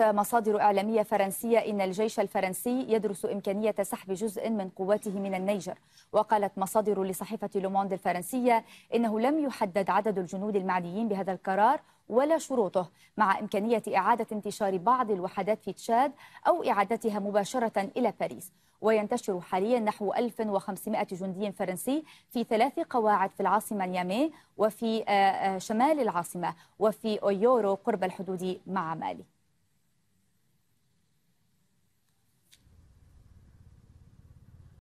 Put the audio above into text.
مصادر إعلامية فرنسية إن الجيش الفرنسي يدرس إمكانية سحب جزء من قواته من النيجر وقالت مصادر لصحيفة لوموند الفرنسية إنه لم يحدد عدد الجنود المعنيين بهذا القرار ولا شروطه مع إمكانية إعادة انتشار بعض الوحدات في تشاد أو إعادتها مباشرة إلى باريس وينتشر حاليا نحو 1500 جندي فرنسي في ثلاث قواعد في العاصمة اليامي وفي آه، آه، شمال العاصمة وفي أويورو قرب الحدود مع مالي